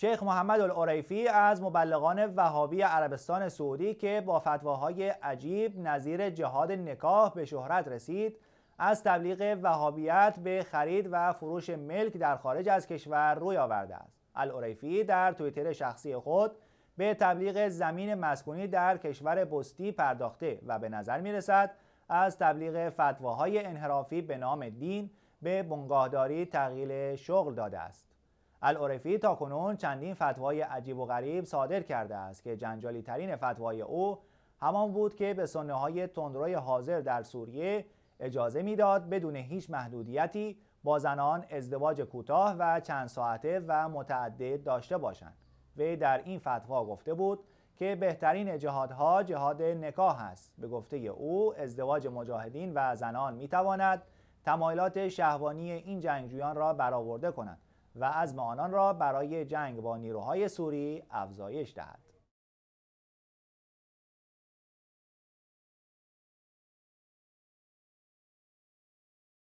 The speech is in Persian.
شیخ محمد العریفی از مبلغان وهابی عربستان سعودی که با فتواهای عجیب نظیر جهاد نکاح به شهرت رسید از تبلیغ وهابیت به خرید و فروش ملک در خارج از کشور روی آورده است العریفی در توییتر شخصی خود به تبلیغ زمین مسکونی در کشور بستی پرداخته و به نظر می رسد از تبلیغ فتواهای انحرافی به نام دین به بنگاهداری تغییر شغل داده است العرفی تا کنون چندین فتوای عجیب و غریب صادر کرده است که جنجالی ترین فتوای او همان بود که به سنه های تندروی حاضر در سوریه اجازه میداد بدون هیچ محدودیتی با زنان ازدواج کوتاه و چند ساعته و متعدد داشته باشند وی در این فتوا گفته بود که بهترین جهادها جهاد نکاح است به گفته او ازدواج مجاهدین و زنان میتواند تمایلات شهوانی این جنگجویان را برآورده کند و عزم آنان را برای جنگ با نیروهای سوری افزایش دهد